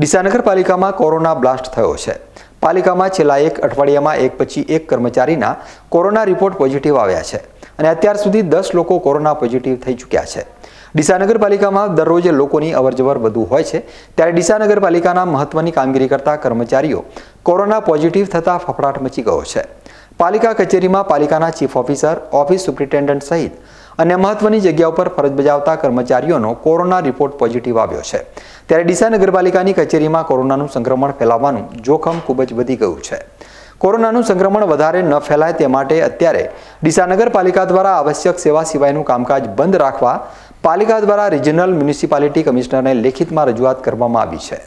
ડીસા નગરપાલિકામાં corona blast થયો છે પાલિકામાં છેલ્લા એક અઠવાડિયામાં એક પછી એક કર્મચારીના કોરોના રિપોર્ટ પોઝિટિવ આવ્યા છે અને અત્યાર સુધી દસ લોકો કોરોના પોઝિટિવ થઈ ચૂક્યા છે ડીસા નગરપાલિકામાં દરરોજ લોકોની અવરજવર વધુ હોય છે ત્યારે ડીસા નગરપાલિકાના મહત્વની કામગીરી કરતા કર્મચારીઓ કોરોના પોઝિટિવ થતાં ફફડાટ મચી ગયો છે પાલિકા કચેરીમાં પાલિકાના ચીફ ઓફિસર ઓફિસ સુપ્રિન્ટેન્ડન્ટ સહિત અને મહત્વની જગ્યા ઉપર ફરજ બજાવતા કર્મચારીઓનો કોરોના રિપોર્ટ પોઝિટિવ આવ્યો છે ત્યારે ડીસા નગરપાલિકાની કચેરીમાં કોરોનાનું સંક્રમણ ફેલાવવાનું જોખમ ખૂબ જ વધી ગયું છે કોરોનાનું સંક્રમણ વધારે ન ફેલાય તે માટે અત્યારે ડીસા નગરપાલિકા દ્વારા આવશ્યક સેવા સિવાયનું કામકાજ બંધ રાખવા પાલિકા દ્વારા રિજનલ મ્યુનિસિપાલિટી કમિશનરને લેખિતમાં રજૂઆત કરવામાં આવી છે